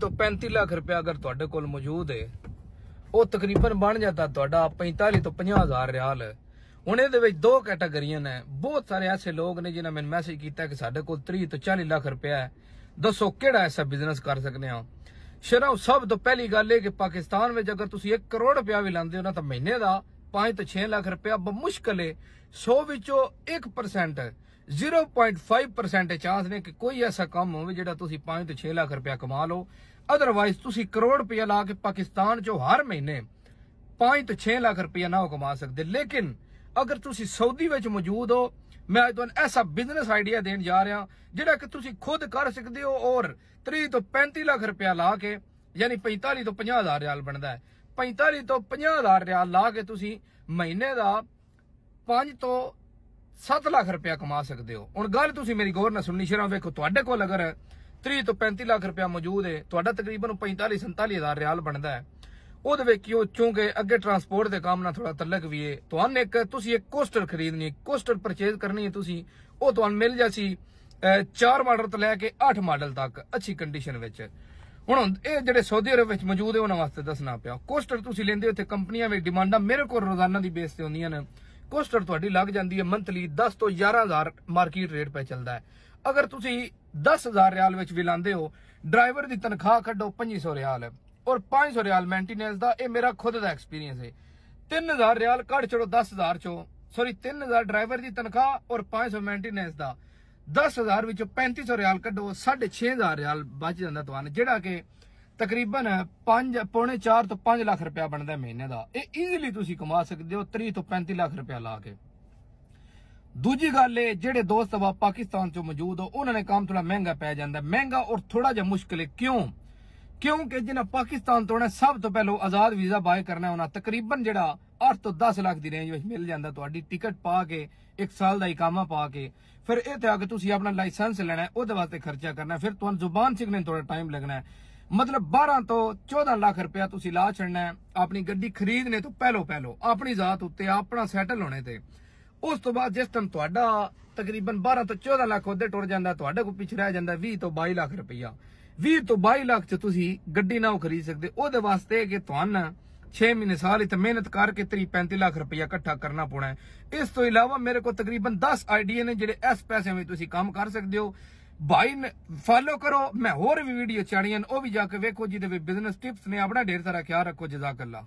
ਤੋਂ 35 ਲੱਖ ਰੁਪਏ ਅਗਰ ਤੁਹਾਡੇ ਕੋਲ ਮੌਜੂਦ ਹੈ ਉਹ ਤਕਰੀਬਨ ਬਣ ਜਾਂਦਾ ਤੁਹਾਡਾ 45 ਤੋਂ 50000 ਰਿਆਲ ਹੁਣ ਇਹਦੇ ਵਿੱਚ ਦੋ ਕੈਟਾਗਰੀਆਂ ਨੇ ਬਹੁਤ ਸਾਰੇ ਐਸੇ ਲੋਕ ਨੇ ਜਿਨ੍ਹਾਂ ਮੈਨੂੰ ਮੈਸੇਜ ਕੀਤਾ ਕਿ ਸਾਡੇ ਕੋਲ 30 ਤੋਂ 40 ਲੱਖ ਰੁਪਏ ਹੈ ਦੱਸੋ ਕਿਹੜਾ ਐਸਾ ਬਿਜ਼ਨਸ ਕਰ ਸਕਦੇ ਹਾਂ ਸ਼ਰਮ ਸਭ ਤੋਂ ਪਹਿਲੀ ਗੱਲ ਇਹ ਕਿ ਪਾਕਿਸਤਾਨ ਵਿੱਚ ਅਗਰ ਤੁਸੀਂ 1 ਕਰੋੜ ਰੁਪਏ ਵੀ ਲਾਂਦੇ ਹੋ ਨਾ ਤਾਂ ਮਹੀਨੇ ਦਾ 5 ਤੋਂ 6 ਲੱਖ ਰੁਪਇਆ ਬਮੁਸ਼ਕਲ ਹੈ 100 ਵਿੱਚੋਂ 1% 0.5% ਚਾਂਸ ਨੇ ਕਿ ਕੋਈ ਐਸਾ ਕੰਮ ਹੋਵੇ ਜਿਹੜਾ ਤੁਸੀਂ 5 ਤੋਂ 6 ਲੱਖ ਰੁਪਇਆ ਕਮਾ ਲਓ ਅਦਰਵਾਇਜ਼ ਤੁਸੀਂ ਕਰੋੜ ਰੁਪਇਆ ਲਾ ਕੇ ਪਾਕਿਸਤਾਨ ਚੋਂ ਹਰ ਮਹੀਨੇ 5 ਤੋਂ 6 ਲੱਖ ਰੁਪਇਆ ਨਾ ਕਮਾ ਸਕਦੇ ਲੇਕਿਨ ਅਗਰ ਤੁਸੀਂ ਸਾਊਦੀ ਵਿੱਚ ਮੌਜੂਦ ਹੋ ਮੈਂ ਅੱਜ ਤੁਹਾਨੂੰ ਐਸਾ ਬਿਜ਼ਨਸ ਆਈਡੀਆ ਦੇਣ ਜਾ ਰਿਹਾ ਜਿਹੜਾ ਕਿ ਤੁਸੀਂ ਖੁਦ ਕਰ ਸਕਦੇ ਹੋ ਔਰ 30 ਤੋਂ 35 ਲੱਖ ਰੁਪਇਆ ਲਾ ਕੇ ਯਾਨੀ 45 ਤੋਂ 50 ਹਜ਼ਾਰ ਰਿਆਲ ਬਣਦਾ ਹੈ 45 ਤੋਂ 50 ਹਜ਼ਾਰ ਰਿਆਲ ਲਾ ਕੇ ਤੁਸੀਂ ਮਹੀਨੇ ਦਾ 5 ਤੋਂ 7 ਲੱਖ ਰੁਪਇਆ ਕਮਾ ਸਕਦੇ ਹੋ ਹੁਣ ਗੱਲ ਤੁਸੀਂ ਮੇਰੀ ਗੌਰ ਨਾਲ ਸੁਣਨੀ ਸ਼ਰਾਂ ਵੇਖੋ ਤੁਹਾਡੇ ਕੋਲ ਅਗਰ 30 ਤੋਂ 35 ਲੱਖ ਰੁਪਇਆ ਮੌਜੂਦ ਹੈ ਤੁਹਾਡਾ ਤਕਰੀਬਨ 45 47 ਹਜ਼ਾਰ ਰਿਆਲ ਬਣਦਾ ਹੈ ਉਹਦੇ ਵਿੱਚ ਕਿਉਂ ਚੁੰਗੇ ਅੱਗੇ ਟਰਾਂਸਪੋਰਟ ਦੇ ਕੰਮ ਨਾਲ ਥੋੜਾ ਤਲਕ ਵੀ ਹੈ ਤੁਹਾਨੂੰ ਇੱਕ ਤੁਸੀਂ ਇੱਕ ਕੋਸਟਰ ਖਰੀਦਣੀ ਹੈ ਕੋਸਟਰ ਪਰਚੇਜ਼ ਕਰਨੀ ਹੈ ਤੁਸੀਂ ਉਹ ਤੁਹਾਨੂੰ ਮਿਲ ਜਾਸੀ 4 ਮਾਡਲ ਤੋਂ ਲੈ ਕੇ 8 ਮਾਡਲ ਤੱਕ ਅੱਛੀ ਕੰਡੀਸ਼ਨ ਵਿੱਚ ਹੁਣ ਇਹ ਜਿਹੜੇ ਸਾਊਦੀ ਅਰਬ ਵਿੱਚ ਮੌਜੂਦ ਹੈ ਉਹਨਾਂ ਵਾਸਤੇ ਦੱਸਣਾ ਪਿਆ ਕੋਸਟਰ ਤੁਸੀਂ ਲੈਂਦੇ ਹੋ ਤੇ ਕੰਪਨੀਆਂ ਵਿੱਚ ਡਿਮਾਂਡਾਂ ਮੇਰੇ ਕੋਲ ਰੋਜ਼ਾਨਾ ਦੀ ਬੇਸ ਤੇ ਹੁੰਦੀਆਂ ਨੇ ਕੋਸਟਰ ਤੁਹਾਡੀ ਲੱਗ ਜਾਂਦੀ ਹੈ ਮੰਥਲੀ 10 ਤੋਂ 11000 ਮਾਰਕੀਟ ਰੇਟ 'ਤੇ ਚੱਲਦਾ ਹੈ ਅਗਰ ਤੁਸੀਂ 10000 ਰਿਆਲ ਵਿੱਚ ਵੀ ਲਾਂਦੇ ਹੋ ਡਰਾਈਵਰ ਦੀ ਤਨਖਾਹ ਕੱਢੋ 2500 ਰਿਆਲ ਔਰ 500 ਰਿਆਲ ਮੈਂਟੇਨੈਂਸ ਦਾ ਇਹ ਮੇਰਾ ਖੁਦ ਦਾ ਐਕਸਪੀਰੀਅੰਸ ਹੈ 3000 ਰਿਆਲ ਕੱਢ ਛੜੋ 10000 ਚੋਂ ਸੌਰੀ 3000 ਡਰਾਈਵਰ ਦੀ ਤਨਖਾਹ ਔਰ 500 ਮੈਂਟੇਨੈਂਸ ਦਾ 10000 ਵਿੱਚੋਂ 3500 ਰਿਆਲ ਕੱਢੋ 6500 ਰਿਆਲ ਬਚ ਜਾਂਦਾ ਤੁਹਾਨੂੰ ਜਿਹੜਾ ਕਿ ਤਕਰੀਬਨ 5 ਪੌਣੇ 4 ਤੋਂ 5 ਲੱਖ ਰੁਪਇਆ ਬਣਦਾ ਮਹੀਨੇ ਦਾ ਇਹ ਈਜ਼ੀਲੀ ਤੁਸੀਂ ਕਮਾ ਸਕਦੇ ਹੋ 30 ਤੋਂ 35 ਲੱਖ ਰੁਪਇਆ ਲਾ ਕੇ ਦੂਜੀ ਗੱਲ ਇਹ ਜਿਹੜੇ ਦੋਸਤ ਵਾ ਪਾਕਿਸਤਾਨ ਚੋਂ ਮੌਜੂਦ ਹੋ ਉਹਨਾਂ ਨੇ ਕੰਮ ਥੋੜਾ ਮਹਿੰਗਾ ਪੈ ਜਾਂਦਾ ਮਹਿੰਗਾ ਔਰ ਥੋੜਾ ਜਿਹਾ ਮੁਸ਼ਕਲ ਹੈ ਕਿਉਂ ਕਿਉਂਕਿ ਜਿਹਨਾਂ ਪਾਕਿਸਤਾਨ ਤੋਂ ਨੇ ਸਭ ਤੋਂ ਪਹਿਲਾਂ ਆਜ਼ਾਦ ਵੀਜ਼ਾ ਬਾਏ ਕਰਨਾ ਉਹਨਾਂ ਤਕਰੀਬਨ ਜਿਹੜਾ 8 ਤੋਂ 10 ਲੱਖ ਦੀ ਰੇਂਜ ਵਿੱਚ ਮਿਲ ਜਾਂਦਾ ਤੁਹਾਡੀ ਟਿਕਟ ਪਾ ਕੇ 1 ਸਾਲ ਦਾ ਇਕਾਮਾ ਪਾ ਕੇ ਫਿਰ ਇਹ ਤੇ ਆ ਕੇ ਤੁਸੀਂ ਆਪਣਾ ਲਾਇਸੈਂਸ ਲੈਣਾ ਉਹਦੇ ਵਾਸਤੇ ਖਰਚਾ ਕਰਨਾ ਫਿਰ ਤੁਹਾਨੂੰ ਜ਼ੁਬਾਨ ਸਿੱਖਣੇ ਥੋੜਾ ਟਾਈਮ ਲੱਗਣਾ ਮਤਲਬ 12 ਤੋਂ 14 ਲੱਖ ਰੁਪਇਆ ਤੁਸੀਂ ਲਾ ਹੈ ਆਪਣੀ ਗੱਡੀ ਖਰੀਦਨੇ ਤੋਂ ਪਹਿਲੋ ਪਹਿਲੋ ਆਪਣੀ ਜ਼ਾਤ ਉੱਤੇ ਆਪਣਾ ਸੈਟਲ ਹੋਣੇ ਤੇ ਉਸ ਤੋਂ ਬਾਅਦ ਜਿਸ ਟਾਈਮ ਤੁਹਾਡਾ ਤਕਰੀਬਨ 12 ਤੋਂ 14 ਲੱਖ ਉਹਦੇ ਟੁਰ ਜਾਂਦਾ ਤੁਹਾਡੇ ਕੋਲ ਪਿੱਛੇ ਰਹਿ ਜਾਂਦਾ 20 ਤੋਂ 22 ਲੱਖ ਰੁਪਇਆ 20 ਤੋਂ 22 ਲੱਖ ਚ ਤੁਸੀਂ ਗੱਡੀ ਨਾ ਖਰੀਦ ਸਕਦੇ ਉਹਦੇ ਵਾਸਤੇ ਕਿ ਤੁਹਾਨੂੰ 6 ਮਹੀਨੇ ਸਾਲ ਇਤ ਮਿਹਨਤ ਕਰਕੇ 35 ਲੱਖ ਰੁਪਇਆ ਇਕੱਠਾ ਕਰਨਾ ਪੋਣਾ ਇਸ ਤੋਂ ਇਲਾਵਾ ਮੇਰੇ ਕੋਲ ਤਕਰੀਬਨ 10 ਆਈਡੀਆ ਨੇ ਜਿਹੜੇ ਇਸ ਪੈਸੇ ਵਿੱਚ ਤੁਸੀਂ ਕੰਮ ਕਰ ਸਕਦੇ ਹੋ ਭਾਈ ਫਾਲੋ ਕਰੋ ਮੈਂ ਹੋਰ ਵੀ ਵੀਡੀਓ ਚਾੜੀਆਂ ਉਹ ਵੀ ਜਾ ਕੇ ਵੇਖੋ ਜਿਹਦੇ ਵਿੱਚ ਬਿਜ਼ਨਸ ਟਿਪਸ ਨੇ ਆਪਣਾ ਢੇਰ ਸਾਰਾ ਖਿਆਲ ਰੱਖੋ ਜਜ਼ਾਕ ਅੱਲਾ